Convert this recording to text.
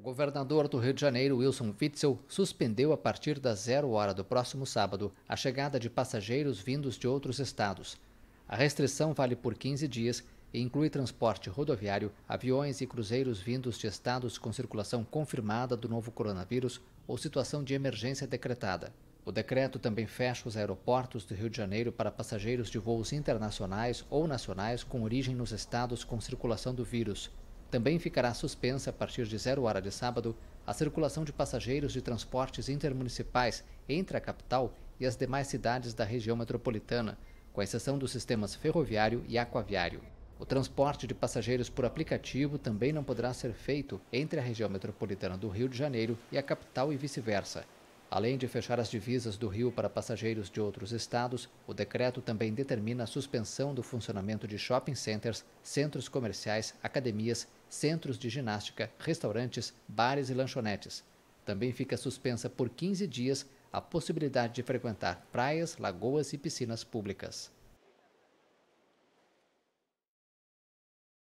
O governador do Rio de Janeiro, Wilson Witzel, suspendeu a partir da zero hora do próximo sábado a chegada de passageiros vindos de outros estados. A restrição vale por 15 dias e inclui transporte rodoviário, aviões e cruzeiros vindos de estados com circulação confirmada do novo coronavírus ou situação de emergência decretada. O decreto também fecha os aeroportos do Rio de Janeiro para passageiros de voos internacionais ou nacionais com origem nos estados com circulação do vírus. Também ficará suspensa a partir de zero hora de sábado a circulação de passageiros de transportes intermunicipais entre a capital e as demais cidades da região metropolitana, com exceção dos sistemas ferroviário e aquaviário. O transporte de passageiros por aplicativo também não poderá ser feito entre a região metropolitana do Rio de Janeiro e a capital e vice-versa. Além de fechar as divisas do Rio para passageiros de outros estados, o decreto também determina a suspensão do funcionamento de shopping centers, centros comerciais, academias, centros de ginástica, restaurantes, bares e lanchonetes. Também fica suspensa por 15 dias a possibilidade de frequentar praias, lagoas e piscinas públicas.